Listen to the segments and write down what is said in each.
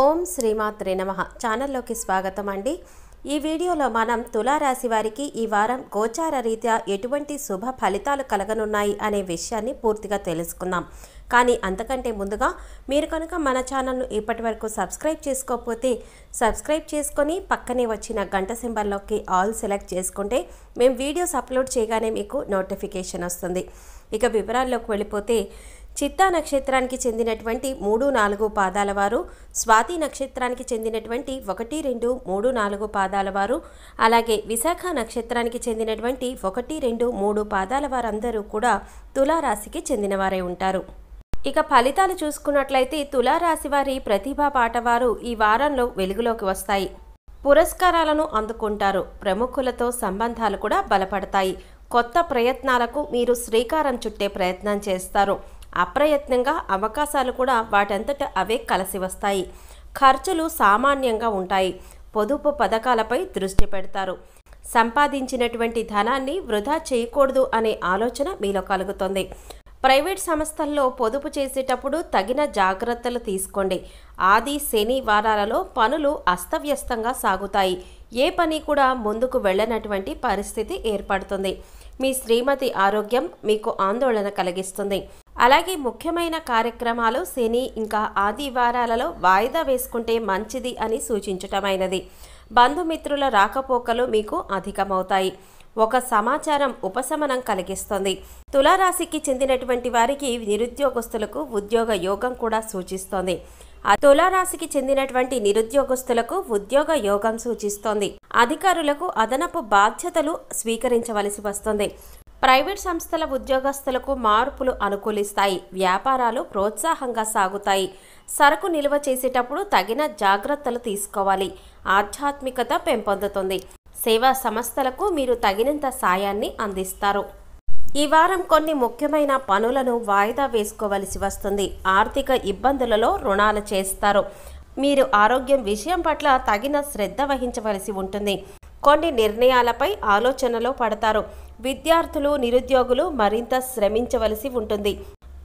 ఓం శ్రీమాత్రే నమ ఛానల్లోకి స్వాగతం అండి ఈ వీడియోలో మనం తులారాశి వారికి ఈ వారం గోచార రీత్యా ఎటువంటి శుభ ఫలితాలు కలగనున్నాయి అనే విషయాన్ని పూర్తిగా తెలుసుకుందాం కానీ అంతకంటే ముందుగా మీరు కనుక మన ఛానల్ను ఇప్పటి వరకు సబ్స్క్రైబ్ చేసుకోకపోతే సబ్స్క్రైబ్ చేసుకొని పక్కనే వచ్చిన గంట సింబల్లోకి ఆల్ సెలెక్ట్ చేసుకుంటే మేము వీడియోస్ అప్లోడ్ చేయగానే మీకు నోటిఫికేషన్ వస్తుంది ఇక వివరాల్లోకి వెళ్ళిపోతే చిత్తా నక్షత్రానికి చెందినటువంటి మూడు నాలుగు పాదాల వారు స్వాతి నక్షత్రానికి చెందినటువంటి ఒకటి రెండు మూడు నాలుగు పాదాల వారు అలాగే విశాఖ నక్షత్రానికి చెందినటువంటి ఒకటి రెండు మూడు పాదాల వారందరూ కూడా తులారాశికి చెందినవారే ఉంటారు ఇక ఫలితాలు చూసుకున్నట్లయితే తులారాశి వారి ప్రతిభా పాటవారు ఈ వారంలో వెలుగులోకి వస్తాయి పురస్కారాలను అందుకుంటారు ప్రముఖులతో సంబంధాలు కూడా బలపడతాయి కొత్త ప్రయత్నాలకు మీరు శ్రీకారం చుట్టే ప్రయత్నం చేస్తారు అప్రయత్నంగా అవకాశాలు కూడా వాటంతట అవే కలిసి వస్తాయి ఖర్చులు సామాన్యంగా ఉంటాయి పొదుపు పథకాలపై దృష్టి పెడతారు సంపాదించినటువంటి ధనాన్ని వృధా చేయకూడదు అనే ఆలోచన మీలో కలుగుతుంది ప్రైవేట్ సంస్థల్లో పొదుపు చేసేటప్పుడు తగిన జాగ్రత్తలు తీసుకోండి ఆది శని వారాలలో పనులు అస్తవ్యస్తంగా సాగుతాయి ఏ పని కూడా ముందుకు వెళ్ళనటువంటి పరిస్థితి ఏర్పడుతుంది మీ శ్రీమతి ఆరోగ్యం మీకు ఆందోళన కలిగిస్తుంది అలాగే ముఖ్యమైన కార్యక్రమాలు శని ఇంకా ఆదివారాలలో వాయిదా వేసుకుంటే మంచిది అని సూచించటమైనది బంధుమిత్రుల రాకపోకలు మీకు అధికమవుతాయి ఒక సమాచారం ఉపశమనం కలిగిస్తుంది తులారాశికి చెందినటువంటి వారికి నిరుద్యోగస్తులకు ఉద్యోగ యోగం కూడా సూచిస్తోంది తులారాశికి చెందినటువంటి నిరుద్యోగస్తులకు ఉద్యోగ యోగం సూచిస్తోంది అధికారులకు అదనపు బాధ్యతలు స్వీకరించవలసి వస్తుంది ప్రైవేట్ సంస్థల ఉద్యోగస్తులకు మార్పులు అనుకూలిస్తాయి వ్యాపారాలు ప్రోత్సాహంగా సాగుతాయి సరుకు నిల్వ చేసేటప్పుడు తగిన జాగ్రత్తలు తీసుకోవాలి ఆధ్యాత్మికత పెంపొందుతుంది సేవా సంస్థలకు మీరు తగినంత సాయాన్ని అందిస్తారు ఈ వారం కొన్ని ముఖ్యమైన పనులను వాయిదా వేసుకోవలసి వస్తుంది ఆర్థిక ఇబ్బందులలో రుణాలు చేస్తారు మీరు ఆరోగ్యం విషయం పట్ల తగిన శ్రద్ధ వహించవలసి ఉంటుంది కొన్ని నిర్ణయాలపై ఆలోచనలో పడతారు విద్యార్థులు నిరుద్యోగులు మరింత శ్రమించవలసి ఉంటుంది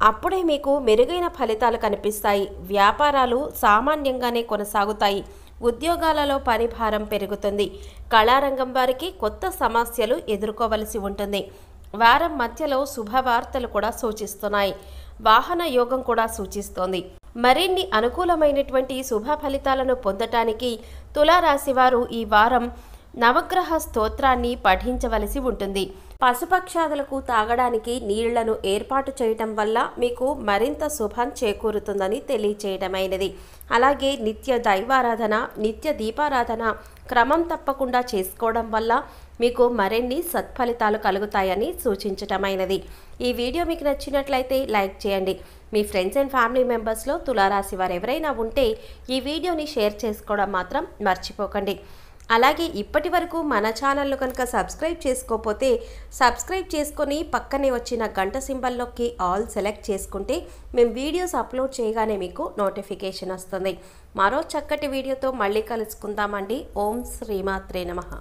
అప్పుడే మీకు మెరుగైన ఫలితాలు కనిపిస్తాయి వ్యాపారాలు సామాన్యంగానే కొనసాగుతాయి ఉద్యోగాలలో పనిభారం పెరుగుతుంది కళారంగం వారికి కొత్త సమస్యలు ఎదుర్కోవలసి ఉంటుంది వారం మధ్యలో శుభవార్తలు కూడా సూచిస్తున్నాయి వాహన యోగం కూడా సూచిస్తోంది మరిన్ని అనుకూలమైనటువంటి శుభ ఫలితాలను పొందటానికి తులారాశివారు ఈ వారం నవగ్రహ స్తోత్రాన్ని పఠించవలసి ఉంటుంది పశుపక్షాదులకు తాగడానికి నీళ్లను ఏర్పాటు చేయటం వల్ల మీకు మరింత శుభం చేకూరుతుందని తెలియచేయటమైనది అలాగే నిత్య దైవారాధన నిత్య దీపారాధన క్రమం తప్పకుండా చేసుకోవడం వల్ల మీకు మరిన్ని సత్ఫలితాలు కలుగుతాయని సూచించటమైనది ఈ వీడియో మీకు నచ్చినట్లయితే లైక్ చేయండి మీ ఫ్రెండ్స్ అండ్ ఫ్యామిలీ మెంబర్స్లో తులారాశి వారు ఎవరైనా ఉంటే ఈ వీడియోని షేర్ చేసుకోవడం మాత్రం మర్చిపోకండి అలాగే ఇప్పటి వరకు మన ఛానల్ను కనుక సబ్స్క్రైబ్ చేసుకోకపోతే సబ్స్క్రైబ్ చేసుకొని పక్కనే వచ్చిన గంట సింబల్లోకి ఆల్ సెలెక్ట్ చేసుకుంటే మేము వీడియోస్ అప్లోడ్ చేయగానే మీకు నోటిఫికేషన్ వస్తుంది మరో చక్కటి వీడియోతో మళ్ళీ కలుసుకుందామండి ఓం శ్రీమాత్రే నమ